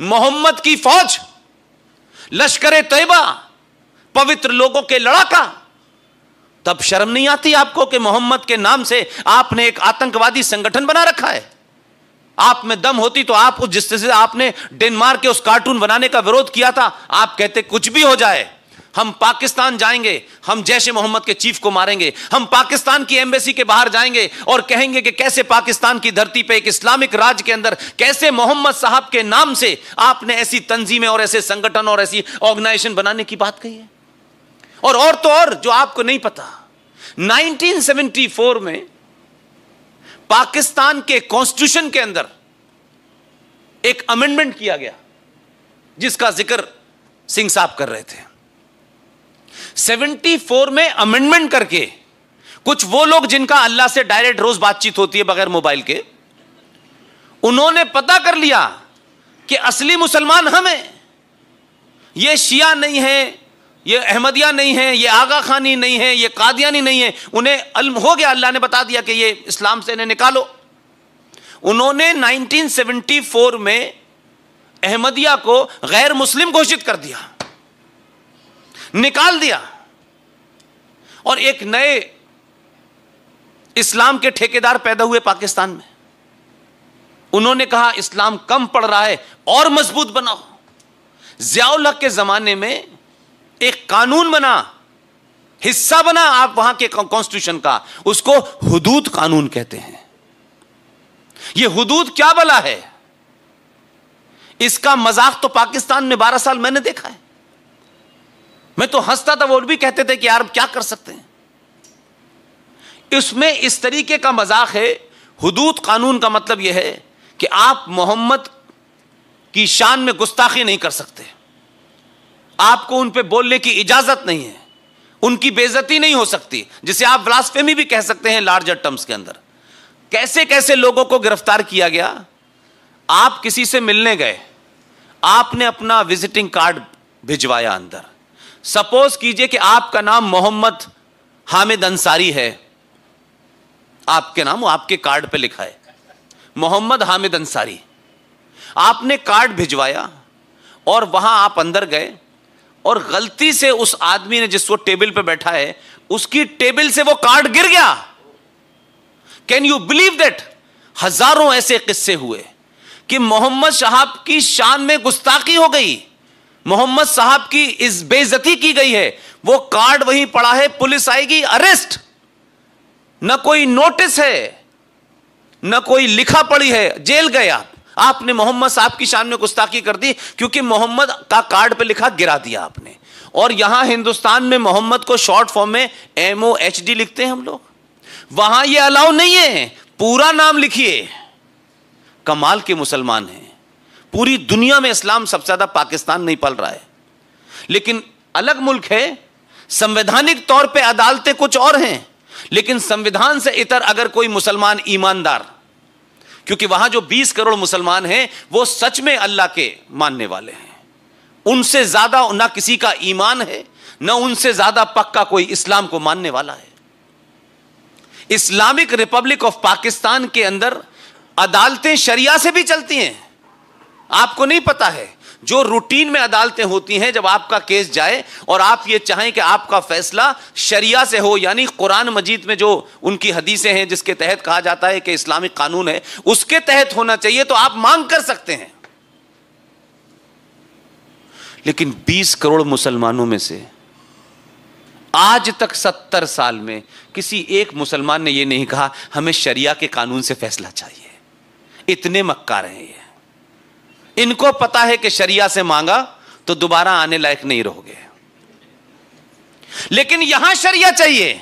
मोहम्मद की फौज लश्कर तैयबा पवित्र लोगों के लड़ाका तब शर्म नहीं आती आपको कि मोहम्मद के नाम से आपने एक आतंकवादी संगठन बना रखा है आप में दम होती तो आप उस जिस तरह से आपने डेनमार्क के उस कार्टून बनाने का विरोध किया था आप कहते कुछ भी हो जाए हम पाकिस्तान जाएंगे हम जैश मोहम्मद के चीफ को मारेंगे हम पाकिस्तान की एम्बेसी के बाहर जाएंगे और कहेंगे कि कैसे पाकिस्तान की धरती पे एक इस्लामिक राज के अंदर कैसे मोहम्मद साहब के नाम से आपने ऐसी तंजीमें और ऐसे संगठन और ऐसी ऑर्गेनाइजेशन बनाने की बात कही है और और तो और जो आपको नहीं पता फोर में पाकिस्तान के कॉन्स्टिट्यूशन के अंदर एक अमेंडमेंट किया गया जिसका जिक्र सिंह साहब कर रहे थे 74 में अमेंडमेंट करके कुछ वो लोग जिनका अल्लाह से डायरेक्ट रोज बातचीत होती है बगैर मोबाइल के उन्होंने पता कर लिया कि असली मुसलमान हमें ये शिया नहीं है ये अहमदिया नहीं है ये आगा खानी नहीं है ये कादियानी नहीं है उन्हें अल्म हो गया अल्लाह ने बता दिया कि ये इस्लाम से इन्हें निकालो उन्होंने 1974 में अहमदिया को गैर मुस्लिम घोषित कर दिया निकाल दिया और एक नए इस्लाम के ठेकेदार पैदा हुए पाकिस्तान में उन्होंने कहा इस्लाम कम पड़ रहा है और मजबूत बनाओ जियाउल हक के जमाने में एक कानून बना हिस्सा बना आप वहां के कॉन्स्टिट्यूशन का उसको हुदूद कानून कहते हैं यह हुदूद क्या बला है इसका मजाक तो पाकिस्तान में बारह साल मैंने देखा है मैं तो हंसता था वो भी कहते थे कि यार क्या कर सकते हैं इसमें इस तरीके का मजाक है हदूद कानून का मतलब यह है कि आप मोहम्मद की शान में गुस्ताखी नहीं कर सकते आपको उन पर बोलने की इजाजत नहीं है उनकी बेजती नहीं हो सकती जिसे आप ब्लास्फेमी भी कह सकते हैं लार्जर टर्म्स के अंदर कैसे कैसे लोगों को गिरफ्तार किया गया आप किसी से मिलने गए आपने अपना विजिटिंग कार्ड भिजवाया अंदर सपोज कीजिए कि आपका नाम मोहम्मद हामिद अंसारी है आपके नाम आपके कार्ड पे लिखा है मोहम्मद हामिद अंसारी आपने कार्ड भिजवाया और वहां आप अंदर गए और गलती से उस आदमी ने जिसको टेबल पे बैठा है उसकी टेबल से वो कार्ड गिर गया कैन यू बिलीव दैट हजारों ऐसे किस्से हुए कि मोहम्मद शाहब की शान में गुस्ताखी हो गई मोहम्मद साहब की इस बेजती की गई है वो कार्ड वहीं पड़ा है पुलिस आएगी अरेस्ट न कोई नोटिस है न कोई लिखा पड़ी है जेल गए आप आपने मोहम्मद साहब की शान में गुस्ताखी कर दी क्योंकि मोहम्मद का कार्ड पे लिखा गिरा दिया आपने और यहां हिंदुस्तान में मोहम्मद को शॉर्ट फॉर्म में एम ओ एच डी लिखते हैं हम लोग वहां ये अलाउ नहीं है पूरा नाम लिखिए कमाल के मुसलमान हैं पूरी दुनिया में इस्लाम सबसे ज़्यादा पाकिस्तान नहीं पल रहा है लेकिन अलग मुल्क है संवैधानिक तौर पे अदालतें कुछ और हैं लेकिन संविधान से इतर अगर कोई मुसलमान ईमानदार क्योंकि वहां जो 20 करोड़ मुसलमान हैं वो सच में अल्लाह के मानने वाले हैं उनसे ज्यादा ना किसी का ईमान है ना उनसे ज्यादा पक्का कोई इस्लाम को मानने वाला है इस्लामिक रिपब्लिक ऑफ पाकिस्तान के अंदर अदालतें शरिया से भी चलती हैं आपको नहीं पता है जो रूटीन में अदालतें होती हैं जब आपका केस जाए और आप ये चाहें कि आपका फैसला शरिया से हो यानी कुरान मजीद में जो उनकी हदीसें हैं जिसके तहत कहा जाता है कि इस्लामिक कानून है उसके तहत होना चाहिए तो आप मांग कर सकते हैं लेकिन 20 करोड़ मुसलमानों में से आज तक 70 साल में किसी एक मुसलमान ने यह नहीं कहा हमें शरिया के कानून से फैसला चाहिए इतने मक्का रहे हैं इनको पता है कि शरिया से मांगा तो दोबारा आने लायक नहीं रहोगे लेकिन यहां शरिया चाहिए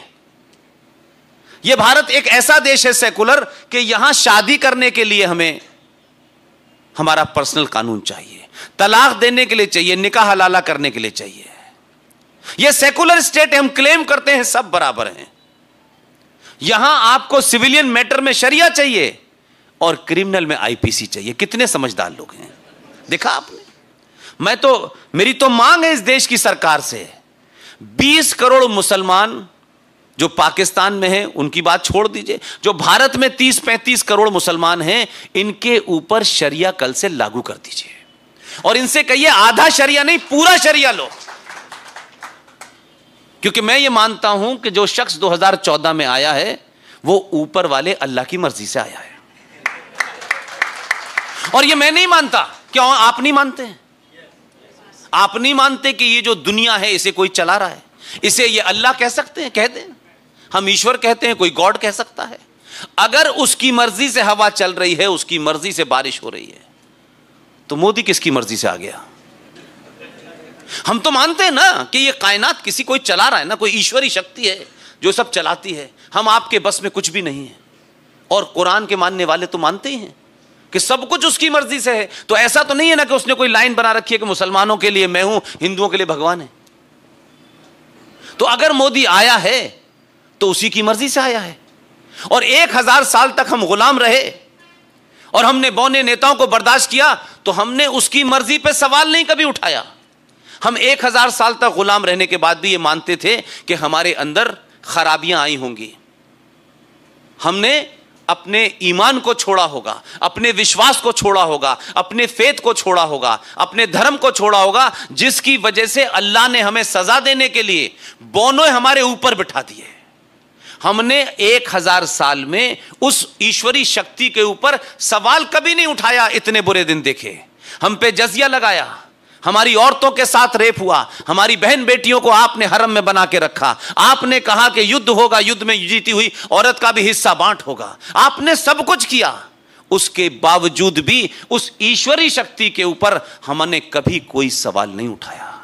यह भारत एक ऐसा देश है सेकुलर कि यहां शादी करने के लिए हमें हमारा पर्सनल कानून चाहिए तलाक देने के लिए चाहिए निकाह हलाला करने के लिए चाहिए यह सेकुलर स्टेट हम क्लेम करते हैं सब बराबर हैं यहां आपको सिविलियन मैटर में शरिया चाहिए और क्रिमिनल में आईपीसी चाहिए कितने समझदार लोग हैं देखा आपने मैं तो मेरी तो मांग है इस देश की सरकार से 20 करोड़ मुसलमान जो पाकिस्तान में हैं उनकी बात छोड़ दीजिए जो भारत में 30-35 करोड़ मुसलमान हैं इनके ऊपर शरिया कल से लागू कर दीजिए और इनसे कहिए आधा शरिया नहीं पूरा शरिया लो क्योंकि मैं ये मानता हूं कि जो शख्स 2014 में आया है वो ऊपर वाले अल्लाह की मर्जी से आया है और ये मैं नहीं मानता क्यों आप नहीं मानते आप नहीं मानते कि ये जो दुनिया है इसे कोई चला रहा है इसे ये अल्लाह कह सकते हैं कह दें हम ईश्वर कहते हैं कोई गॉड कह सकता है अगर उसकी मर्जी से हवा चल रही है उसकी मर्जी से बारिश हो रही है तो मोदी किसकी मर्जी से आ गया हम तो मानते हैं ना कि ये कायनात किसी कोई चला रहा है ना कोई ईश्वरी शक्ति है जो सब चलाती है हम आपके बस में कुछ भी नहीं है और कुरान के मानने वाले तो मानते ही हैं कि सब कुछ उसकी मर्जी से है तो ऐसा तो नहीं है ना कि उसने कोई लाइन बना रखी है कि मुसलमानों के लिए मैं हूं हिंदुओं के लिए भगवान है तो अगर मोदी आया है तो उसी की मर्जी से आया है और एक हजार साल तक हम गुलाम रहे और हमने बौने नेताओं को बर्दाश्त किया तो हमने उसकी मर्जी पर सवाल नहीं कभी उठाया हम एक हजार साल तक गुलाम रहने के बाद भी ये मानते थे कि हमारे अंदर खराबियां आई होंगी हमने अपने ईमान को छोड़ा होगा अपने विश्वास को छोड़ा होगा अपने फेत को छोड़ा होगा अपने धर्म को छोड़ा होगा जिसकी वजह से अल्लाह ने हमें सजा देने के लिए बोनों हमारे ऊपर बिठा दिए हमने एक हजार साल में उस ईश्वरी शक्ति के ऊपर सवाल कभी नहीं उठाया इतने बुरे दिन देखे हम पे जजिया लगाया हमारी औरतों के साथ रेप हुआ हमारी बहन बेटियों को आपने हरम में बना के रखा आपने कहा कि युद्ध होगा युद्ध में जीती हुई औरत का भी हिस्सा बांट होगा आपने सब कुछ किया उसके बावजूद भी उस ईश्वरी शक्ति के ऊपर हमने कभी कोई सवाल नहीं उठाया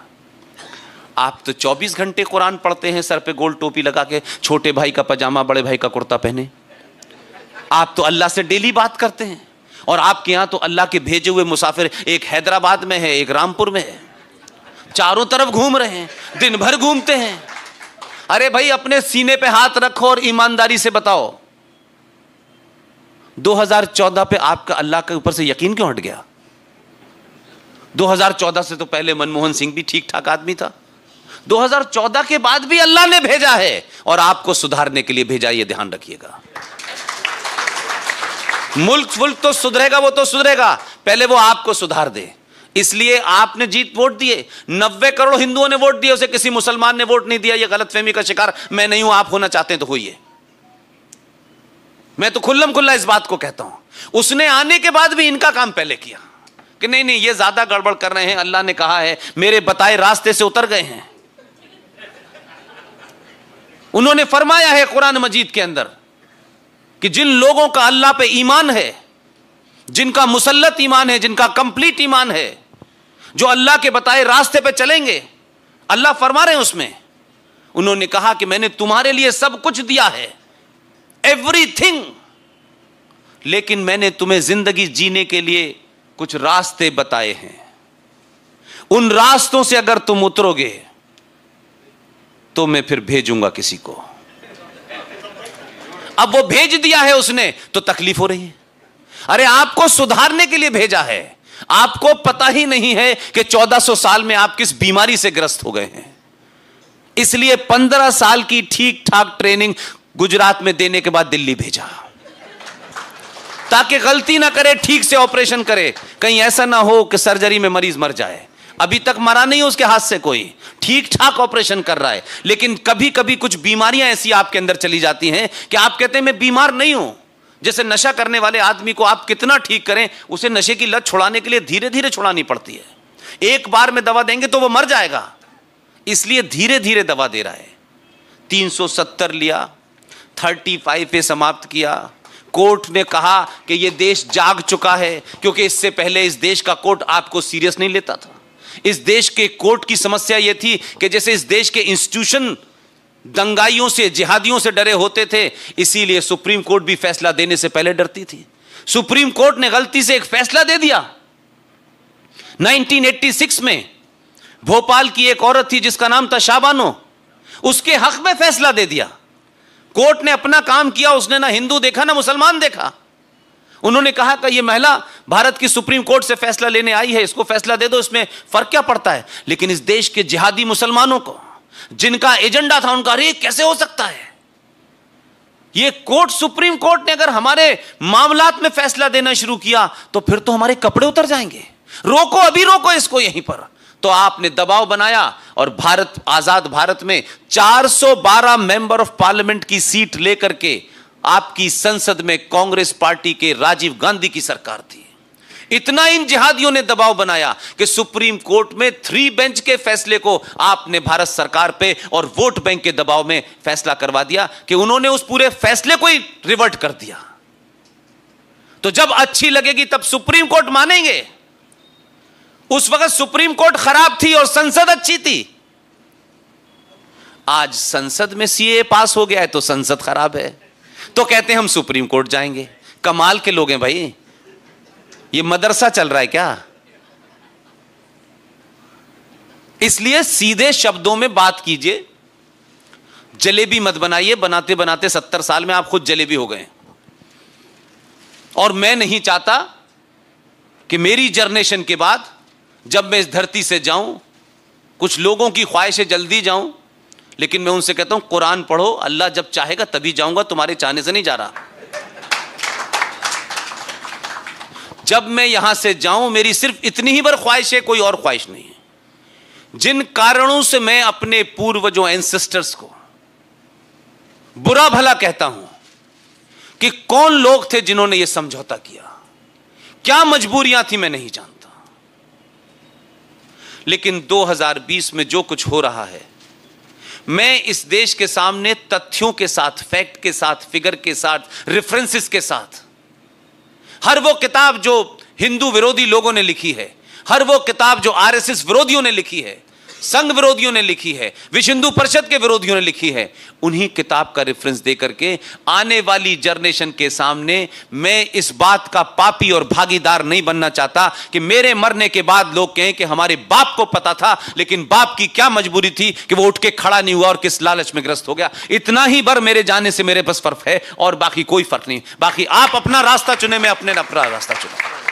आप तो 24 घंटे कुरान पढ़ते हैं सर पे गोल टोपी लगा के छोटे भाई का पजामा बड़े भाई का कुर्ता पहने आप तो अल्लाह से डेली बात करते हैं और आपके यहां तो अल्लाह के भेजे हुए मुसाफिर एक हैदराबाद में है एक रामपुर में है चारों तरफ घूम रहे हैं दिन भर घूमते हैं अरे भाई अपने सीने पे हाथ रखो और ईमानदारी से बताओ 2014 पे आपका अल्लाह के ऊपर से यकीन क्यों हट गया 2014 से तो पहले मनमोहन सिंह भी ठीक ठाक आदमी था 2014 के बाद भी अल्लाह ने भेजा है और आपको सुधारने के लिए भेजा ये ध्यान रखिएगा मुल्क वुल्क तो सुधरेगा वो तो सुधरेगा पहले वो आपको सुधार दे इसलिए आपने जीत वोट दिए नब्बे करोड़ हिंदुओं ने वोट दिए उसे किसी मुसलमान ने वोट नहीं दिया ये गलतफहमी का शिकार मैं नहीं हूं आप होना चाहते हैं तो होइए मैं तो खुल्लम खुल्ला इस बात को कहता हूं उसने आने के बाद भी इनका काम पहले किया कि नहीं नहीं ये ज्यादा गड़बड़ कर रहे हैं अल्लाह ने कहा है मेरे बताए रास्ते से उतर गए हैं उन्होंने फरमाया है कुरान मजीद के अंदर कि जिन लोगों का अल्लाह पे ईमान है जिनका मुसलत ईमान है जिनका कंप्लीट ईमान है जो अल्लाह के बताए रास्ते पे चलेंगे अल्लाह फरमा रहे हैं उसमें उन्होंने कहा कि मैंने तुम्हारे लिए सब कुछ दिया है एवरीथिंग लेकिन मैंने तुम्हें जिंदगी जीने के लिए कुछ रास्ते बताए हैं उन रास्तों से अगर तुम उतरोगे तो मैं फिर भेजूंगा किसी को अब वो भेज दिया है उसने तो तकलीफ हो रही है अरे आपको सुधारने के लिए भेजा है आपको पता ही नहीं है कि 1400 साल में आप किस बीमारी से ग्रस्त हो गए हैं इसलिए 15 साल की ठीक ठाक ट्रेनिंग गुजरात में देने के बाद दिल्ली भेजा ताकि गलती ना करे ठीक से ऑपरेशन करे कहीं ऐसा ना हो कि सर्जरी में मरीज मर जाए अभी तक मरा नहीं उसके हाथ से कोई ठीक ठाक ऑपरेशन कर रहा है लेकिन कभी कभी कुछ बीमारियां ऐसी आपके अंदर चली जाती हैं कि आप कहते हैं मैं बीमार नहीं हूं जैसे नशा करने वाले आदमी को आप कितना ठीक करें उसे नशे की लत छुड़ाने के लिए धीरे धीरे छुड़ानी पड़ती है एक बार में दवा देंगे तो वह मर जाएगा इसलिए धीरे धीरे दवा दे रहा है तीन लिया फाइव पे समाप्त किया कोर्ट ने कहा कि ये देश जाग चुका है क्योंकि इससे पहले इस देश का कोर्ट आपको सीरियस नहीं लेता था इस देश के कोर्ट की समस्या ये थी कि जैसे इस देश के इंस्टीट्यूशन दंगाइयों से जिहादियों से डरे होते थे इसीलिए सुप्रीम कोर्ट भी फैसला देने से पहले डरती थी सुप्रीम कोर्ट ने गलती से एक फैसला दे दिया 1986 में भोपाल की एक औरत थी जिसका नाम था शाबानो उसके हक में फैसला दे दिया कोर्ट ने अपना काम किया उसने ना हिंदू देखा ना मुसलमान देखा उन्होंने कहा कि ये महिला भारत की सुप्रीम कोर्ट से फैसला लेने आई है इसको फैसला दे दो इसमें फर्क क्या पड़ता है लेकिन इस देश के जिहादी मुसलमानों को जिनका एजेंडा था उनका अरे कैसे हो सकता है ये कोर्ट सुप्रीम कोर्ट ने अगर हमारे मामलात में फैसला देना शुरू किया तो फिर तो हमारे कपड़े उतर जाएंगे रोको अभी रोको इसको यहीं पर तो आपने दबाव बनाया और भारत आजाद भारत में 412 मेंबर ऑफ पार्लियामेंट की सीट लेकर के आपकी संसद में कांग्रेस पार्टी के राजीव गांधी की सरकार थी इतना इन जिहादियों ने दबाव बनाया कि सुप्रीम कोर्ट में थ्री बेंच के फैसले को आपने भारत सरकार पे और वोट बैंक के दबाव में फैसला करवा दिया कि उन्होंने उस पूरे फैसले को ही रिवर्ट कर दिया तो जब अच्छी लगेगी तब सुप्रीम कोर्ट मानेंगे उस वक्त सुप्रीम कोर्ट खराब थी और संसद अच्छी थी आज संसद में सीए पास हो गया है तो संसद खराब है तो कहते हैं हम सुप्रीम कोर्ट जाएंगे कमाल के लोग हैं भाई ये मदरसा चल रहा है क्या इसलिए सीधे शब्दों में बात कीजिए जलेबी मत बनाइए बनाते बनाते सत्तर साल में आप खुद जलेबी हो गए और मैं नहीं चाहता कि मेरी जर्नेशन के बाद जब मैं इस धरती से जाऊं कुछ लोगों की ख्वाहिशें जल्दी जाऊं लेकिन मैं उनसे कहता हूं कुरान पढ़ो अल्लाह जब चाहेगा तभी जाऊंगा तुम्हारे चाहने से नहीं जा रहा जब मैं यहां से जाऊं मेरी सिर्फ इतनी ही बार ख्वाहिश है कोई और ख्वाहिश नहीं है जिन कारणों से मैं अपने पूर्वजों एंसेस्टर्स को बुरा भला कहता हूं कि कौन लोग थे जिन्होंने यह समझौता किया क्या मजबूरियां थी मैं नहीं जानता लेकिन 2020 में जो कुछ हो रहा है मैं इस देश के सामने तथ्यों के साथ फैक्ट के साथ फिगर के साथ रेफरेंसेस के साथ हर वो किताब जो हिंदू विरोधी लोगों ने लिखी है हर वो किताब जो आरएसएस विरोधियों ने लिखी है संघ विरोधियों ने लिखी है विश्व हिंदू परिषद के विरोधियों ने लिखी है उन्हीं किताब का रेफरेंस दे करके आने वाली जनरेशन के सामने मैं इस बात का पापी और भागीदार नहीं बनना चाहता कि मेरे मरने के बाद लोग कहें कि हमारे बाप को पता था लेकिन बाप की क्या मजबूरी थी कि वो उठ के खड़ा नहीं हुआ और किस लालच में ग्रस्त हो गया इतना ही बर मेरे जाने से मेरे बस फर्क है और बाकी कोई फर्क नहीं बाकी आप अपना रास्ता चुने मैं अपने अपना रास्ता चुना